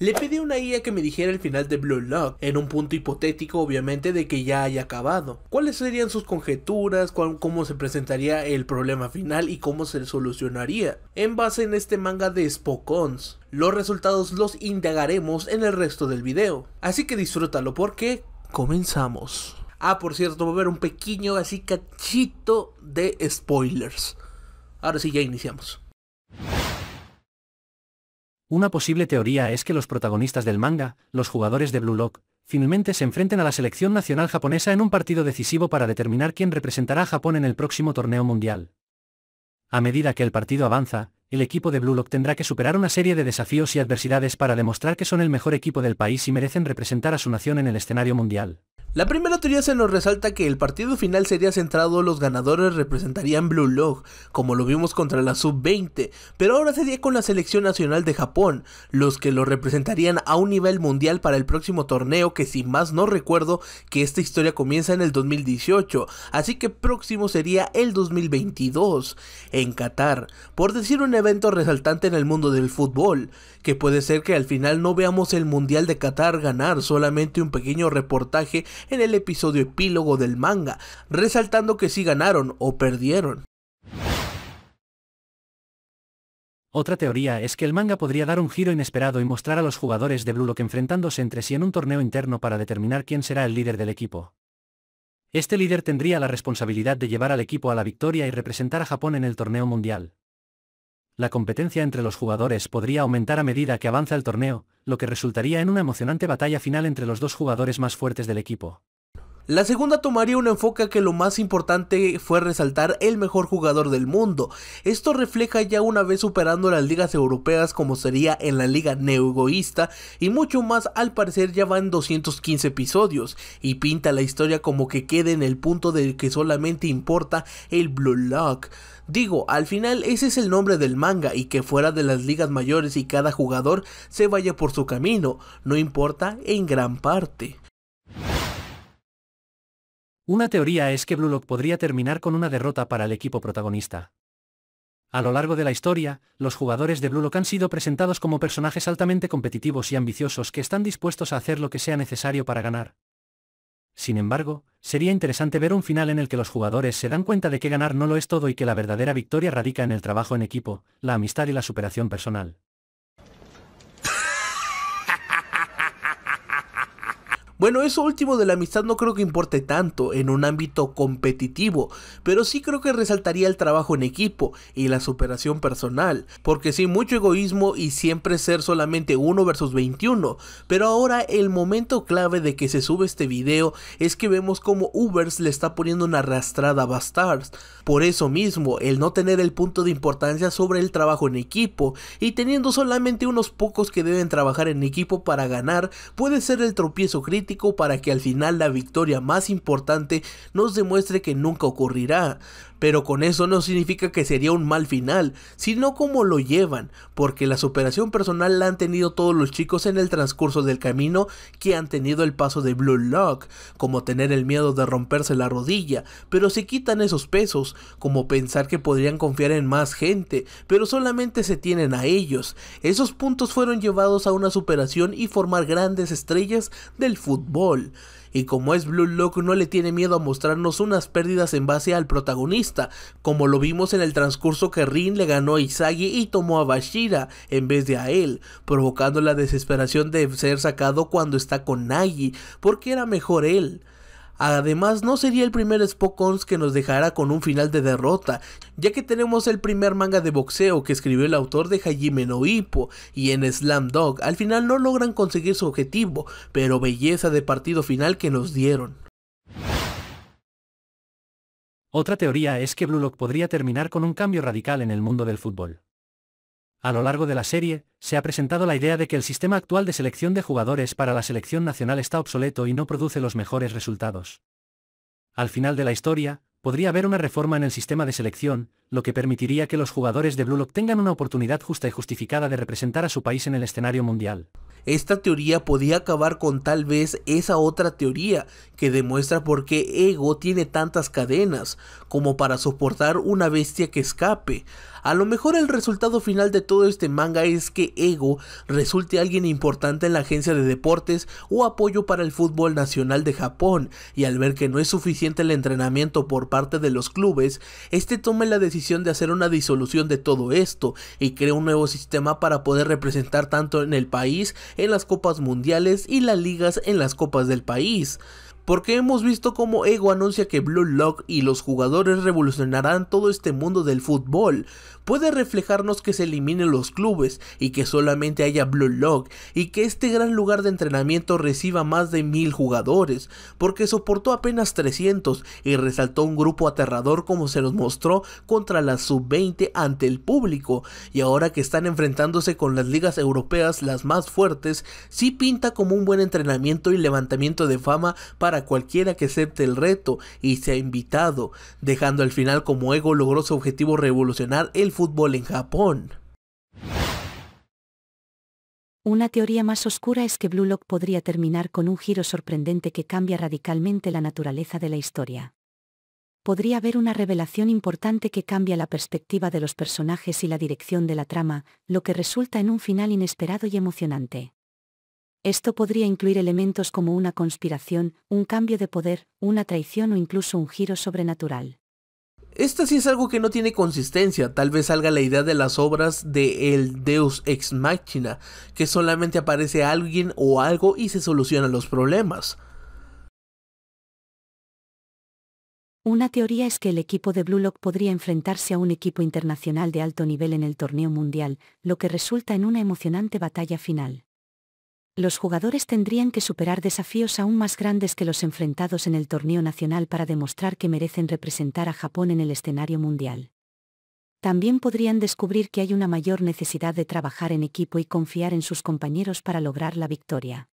Le pedí a una IA que me dijera el final de Blue Lock, en un punto hipotético obviamente de que ya haya acabado. ¿Cuáles serían sus conjeturas? ¿Cómo se presentaría el problema final y cómo se solucionaría? En base en este manga de Spokons. Los resultados los indagaremos en el resto del video. Así que disfrútalo porque comenzamos. Ah, por cierto, va a haber un pequeño así cachito de spoilers. Ahora sí, ya iniciamos. Una posible teoría es que los protagonistas del manga, los jugadores de Blue Lock, finalmente se enfrenten a la selección nacional japonesa en un partido decisivo para determinar quién representará a Japón en el próximo torneo mundial. A medida que el partido avanza, el equipo de Blue Lock tendrá que superar una serie de desafíos y adversidades para demostrar que son el mejor equipo del país y merecen representar a su nación en el escenario mundial. La primera teoría se nos resalta que el partido final sería centrado, los ganadores representarían Blue Log, como lo vimos contra la Sub-20, pero ahora sería con la selección nacional de Japón, los que lo representarían a un nivel mundial para el próximo torneo que sin más no recuerdo que esta historia comienza en el 2018, así que próximo sería el 2022, en Qatar, por decir un evento resaltante en el mundo del fútbol, que puede ser que al final no veamos el mundial de Qatar ganar, solamente un pequeño reportaje en el episodio epílogo del manga, resaltando que sí ganaron o perdieron. Otra teoría es que el manga podría dar un giro inesperado y mostrar a los jugadores de Blue Lock enfrentándose entre sí en un torneo interno para determinar quién será el líder del equipo. Este líder tendría la responsabilidad de llevar al equipo a la victoria y representar a Japón en el torneo mundial la competencia entre los jugadores podría aumentar a medida que avanza el torneo, lo que resultaría en una emocionante batalla final entre los dos jugadores más fuertes del equipo. La segunda tomaría un enfoque que lo más importante fue resaltar el mejor jugador del mundo. Esto refleja ya una vez superando las ligas europeas como sería en la liga neo-egoísta y mucho más al parecer ya van 215 episodios y pinta la historia como que quede en el punto de que solamente importa el Blue Lock. Digo, al final ese es el nombre del manga y que fuera de las ligas mayores y cada jugador se vaya por su camino, no importa en gran parte. Una teoría es que Blue Lock podría terminar con una derrota para el equipo protagonista. A lo largo de la historia, los jugadores de Blue Lock han sido presentados como personajes altamente competitivos y ambiciosos que están dispuestos a hacer lo que sea necesario para ganar. Sin embargo, sería interesante ver un final en el que los jugadores se dan cuenta de que ganar no lo es todo y que la verdadera victoria radica en el trabajo en equipo, la amistad y la superación personal. Bueno, eso último de la amistad no creo que importe tanto en un ámbito competitivo, pero sí creo que resaltaría el trabajo en equipo y la superación personal, porque sí, mucho egoísmo y siempre ser solamente uno versus 21, pero ahora el momento clave de que se sube este video es que vemos como Ubers le está poniendo una arrastrada a Bastards, por eso mismo, el no tener el punto de importancia sobre el trabajo en equipo y teniendo solamente unos pocos que deben trabajar en equipo para ganar puede ser el tropiezo crítico para que al final la victoria más importante nos demuestre que nunca ocurrirá. Pero con eso no significa que sería un mal final, sino como lo llevan, porque la superación personal la han tenido todos los chicos en el transcurso del camino que han tenido el paso de Blue Lock, como tener el miedo de romperse la rodilla, pero se quitan esos pesos, como pensar que podrían confiar en más gente, pero solamente se tienen a ellos. Esos puntos fueron llevados a una superación y formar grandes estrellas del fútbol. Y como es Blue Lock no le tiene miedo a mostrarnos unas pérdidas en base al protagonista, como lo vimos en el transcurso que Rin le ganó a Isagi y tomó a Bashira en vez de a él, provocando la desesperación de ser sacado cuando está con Nagi, porque era mejor él. Además, no sería el primer Spokons que nos dejará con un final de derrota, ya que tenemos el primer manga de boxeo que escribió el autor de Hajime no Ippo, y en Slam Dog al final no logran conseguir su objetivo, pero belleza de partido final que nos dieron. Otra teoría es que Blue Lock podría terminar con un cambio radical en el mundo del fútbol. A lo largo de la serie, se ha presentado la idea de que el sistema actual de selección de jugadores para la selección nacional está obsoleto y no produce los mejores resultados. Al final de la historia, podría haber una reforma en el sistema de selección, lo que permitiría que los jugadores de Blue Lock tengan una oportunidad justa y justificada de representar a su país en el escenario mundial. Esta teoría podía acabar con tal vez esa otra teoría que demuestra por qué Ego tiene tantas cadenas como para soportar una bestia que escape. A lo mejor el resultado final de todo este manga es que Ego resulte alguien importante en la agencia de deportes o apoyo para el fútbol nacional de Japón, y al ver que no es suficiente el entrenamiento por parte de los clubes, este tome la decisión de hacer una disolución de todo esto y crea un nuevo sistema para poder representar tanto en el país en las copas mundiales y las ligas en las copas del país porque hemos visto cómo Ego anuncia que Blue Lock y los jugadores revolucionarán todo este mundo del fútbol. Puede reflejarnos que se eliminen los clubes y que solamente haya Blue Lock y que este gran lugar de entrenamiento reciba más de mil jugadores, porque soportó apenas 300 y resaltó un grupo aterrador como se nos mostró contra la sub-20 ante el público, y ahora que están enfrentándose con las ligas europeas las más fuertes, sí pinta como un buen entrenamiento y levantamiento de fama para cualquiera que acepte el reto y sea invitado, dejando al final como Ego logró su objetivo revolucionar el fútbol en Japón. Una teoría más oscura es que Blue Lock podría terminar con un giro sorprendente que cambia radicalmente la naturaleza de la historia. Podría haber una revelación importante que cambia la perspectiva de los personajes y la dirección de la trama, lo que resulta en un final inesperado y emocionante. Esto podría incluir elementos como una conspiración, un cambio de poder, una traición o incluso un giro sobrenatural. Esto sí es algo que no tiene consistencia, tal vez salga la idea de las obras de el Deus Ex Machina, que solamente aparece alguien o algo y se solucionan los problemas. Una teoría es que el equipo de Blue Lock podría enfrentarse a un equipo internacional de alto nivel en el torneo mundial, lo que resulta en una emocionante batalla final los jugadores tendrían que superar desafíos aún más grandes que los enfrentados en el torneo nacional para demostrar que merecen representar a Japón en el escenario mundial. También podrían descubrir que hay una mayor necesidad de trabajar en equipo y confiar en sus compañeros para lograr la victoria.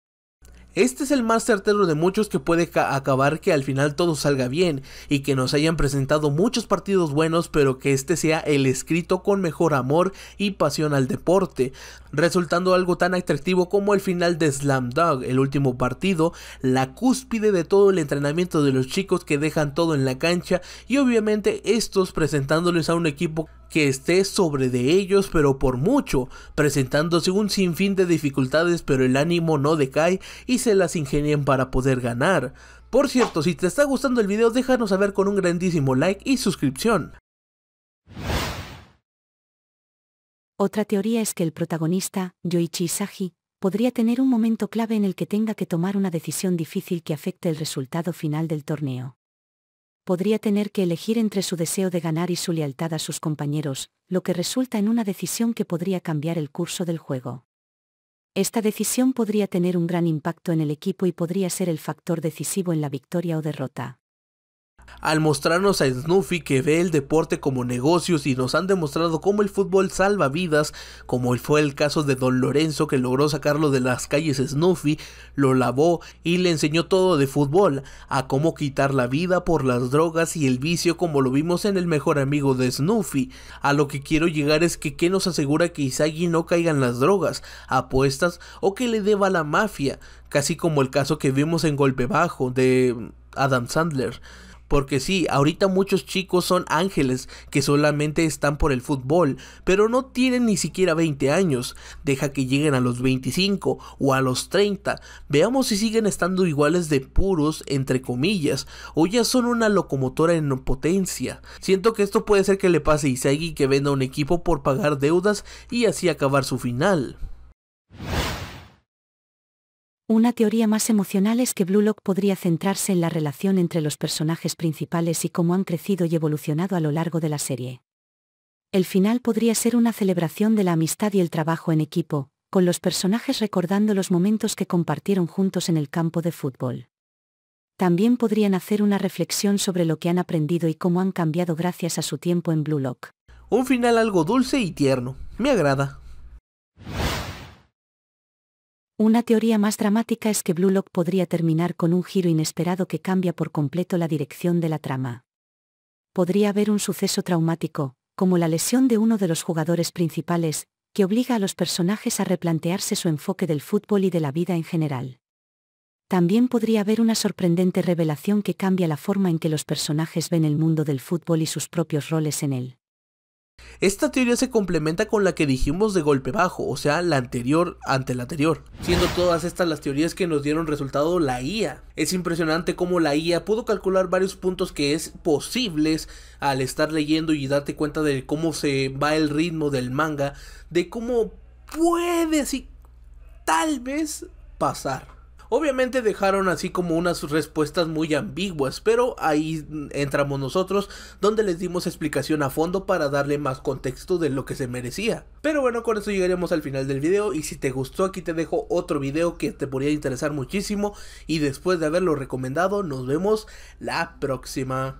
Este es el más certero de muchos que puede acabar que al final todo salga bien y que nos hayan presentado muchos partidos buenos, pero que este sea el escrito con mejor amor y pasión al deporte, resultando algo tan atractivo como el final de Slam Dog, el último partido, la cúspide de todo el entrenamiento de los chicos que dejan todo en la cancha y obviamente estos presentándoles a un equipo que esté sobre de ellos, pero por mucho, presentándose un sinfín de dificultades, pero el ánimo no decae y se las ingenien para poder ganar. Por cierto, si te está gustando el video, déjanos saber con un grandísimo like y suscripción. Otra teoría es que el protagonista, Yoichi Isagi, podría tener un momento clave en el que tenga que tomar una decisión difícil que afecte el resultado final del torneo podría tener que elegir entre su deseo de ganar y su lealtad a sus compañeros, lo que resulta en una decisión que podría cambiar el curso del juego. Esta decisión podría tener un gran impacto en el equipo y podría ser el factor decisivo en la victoria o derrota al mostrarnos a Snoofy que ve el deporte como negocios y nos han demostrado cómo el fútbol salva vidas, como fue el caso de Don Lorenzo que logró sacarlo de las calles Snoofy, lo lavó y le enseñó todo de fútbol, a cómo quitar la vida por las drogas y el vicio como lo vimos en el mejor amigo de Snoofy. A lo que quiero llegar es que ¿qué nos asegura que Isagi no caigan las drogas, apuestas o que le deba a la mafia? Casi como el caso que vimos en Golpe Bajo de Adam Sandler. Porque sí, ahorita muchos chicos son ángeles que solamente están por el fútbol, pero no tienen ni siquiera 20 años. Deja que lleguen a los 25 o a los 30. Veamos si siguen estando iguales de puros, entre comillas, o ya son una locomotora en potencia. Siento que esto puede ser que le pase a Isegi que venda un equipo por pagar deudas y así acabar su final. Una teoría más emocional es que Blue Lock podría centrarse en la relación entre los personajes principales y cómo han crecido y evolucionado a lo largo de la serie. El final podría ser una celebración de la amistad y el trabajo en equipo, con los personajes recordando los momentos que compartieron juntos en el campo de fútbol. También podrían hacer una reflexión sobre lo que han aprendido y cómo han cambiado gracias a su tiempo en Blue Lock. Un final algo dulce y tierno. Me agrada. Una teoría más dramática es que Blue Lock podría terminar con un giro inesperado que cambia por completo la dirección de la trama. Podría haber un suceso traumático, como la lesión de uno de los jugadores principales, que obliga a los personajes a replantearse su enfoque del fútbol y de la vida en general. También podría haber una sorprendente revelación que cambia la forma en que los personajes ven el mundo del fútbol y sus propios roles en él. Esta teoría se complementa con la que dijimos de golpe bajo, o sea, la anterior ante la anterior, siendo todas estas las teorías que nos dieron resultado la IA. Es impresionante cómo la IA pudo calcular varios puntos que es posibles al estar leyendo y darte cuenta de cómo se va el ritmo del manga, de cómo puede así tal vez pasar. Obviamente dejaron así como unas respuestas muy ambiguas, pero ahí entramos nosotros donde les dimos explicación a fondo para darle más contexto de lo que se merecía. Pero bueno, con eso llegaremos al final del video y si te gustó aquí te dejo otro video que te podría interesar muchísimo y después de haberlo recomendado nos vemos la próxima.